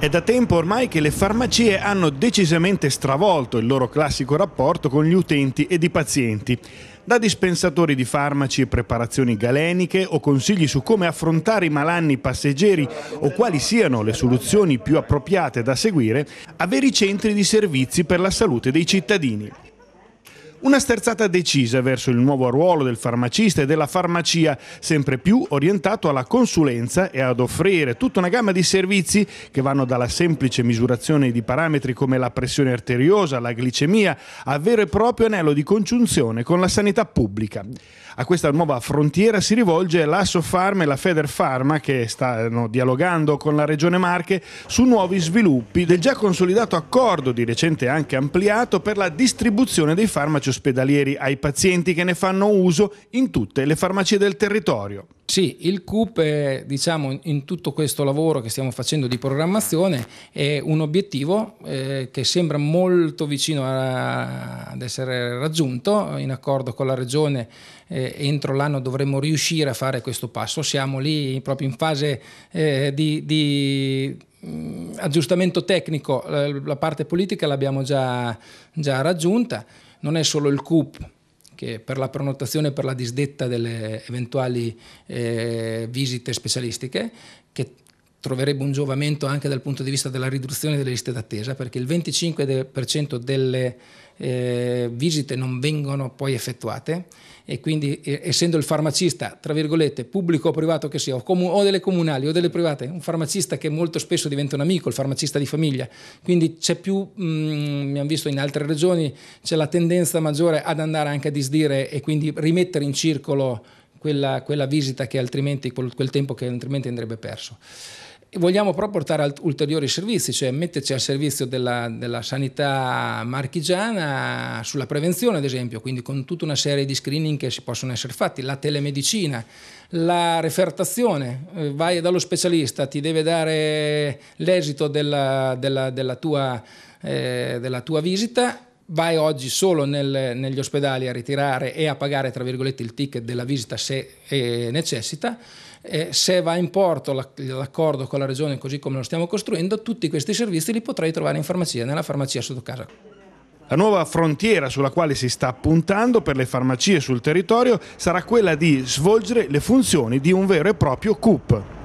È da tempo ormai che le farmacie hanno decisamente stravolto il loro classico rapporto con gli utenti ed i pazienti. Da dispensatori di farmaci e preparazioni galeniche o consigli su come affrontare i malanni passeggeri o quali siano le soluzioni più appropriate da seguire, a veri centri di servizi per la salute dei cittadini. Una sterzata decisa verso il nuovo ruolo del farmacista e della farmacia, sempre più orientato alla consulenza e ad offrire tutta una gamma di servizi che vanno dalla semplice misurazione di parametri come la pressione arteriosa, la glicemia, a vero e proprio anello di congiunzione con la sanità pubblica. A questa nuova frontiera si rivolge l'Assofarm e la Federfarma che stanno dialogando con la Regione Marche su nuovi sviluppi del già consolidato accordo di recente anche ampliato per la distribuzione dei farmaci farmaci ospedalieri ai pazienti che ne fanno uso in tutte le farmacie del territorio. Sì, il CUP è, diciamo, in tutto questo lavoro che stiamo facendo di programmazione è un obiettivo eh, che sembra molto vicino a, ad essere raggiunto, in accordo con la Regione eh, entro l'anno dovremmo riuscire a fare questo passo, siamo lì proprio in fase eh, di, di mh, mm, aggiustamento tecnico, eh, la parte politica l'abbiamo già, già raggiunta non è solo il CUP che per la prenotazione e per la disdetta delle eventuali eh, visite specialistiche, che troverebbe un giovamento anche dal punto di vista della riduzione delle liste d'attesa, perché il 25% delle eh, visite non vengono poi effettuate e quindi eh, essendo il farmacista, tra virgolette, pubblico o privato che sia, o, comu- o, delle comunali o delle private, un farmacista che molto spesso diventa un amico, il farmacista di famiglia, quindi c'è più, mh, mm, mi hanno visto in altre regioni, c'è la tendenza maggiore ad andare anche a disdire e quindi rimettere in circolo quella, quella visita che altrimenti, quel, quel tempo che altrimenti andrebbe perso. E vogliamo però portare ulteriori servizi, cioè metterci al servizio della, della, sanità marchigiana sulla prevenzione, ad esempio, quindi con tutta una serie di screening che si possono essere fatti, la telemedicina, la refertazione, eh, vai dallo specialista, ti deve dare l'esito della, della, della, tua, eh, della tua visita vai oggi solo nel, negli ospedali a ritirare e a pagare tra virgolette il ticket della visita se eh, necessita. Eh, se va in porto l'accordo con la regione così come lo stiamo costruendo, tutti questi servizi li potrai trovare in farmacia, nella farmacia sotto casa. La nuova frontiera sulla quale si sta puntando per le farmacie sul territorio sarà quella di svolgere le funzioni di un vero e proprio CUP.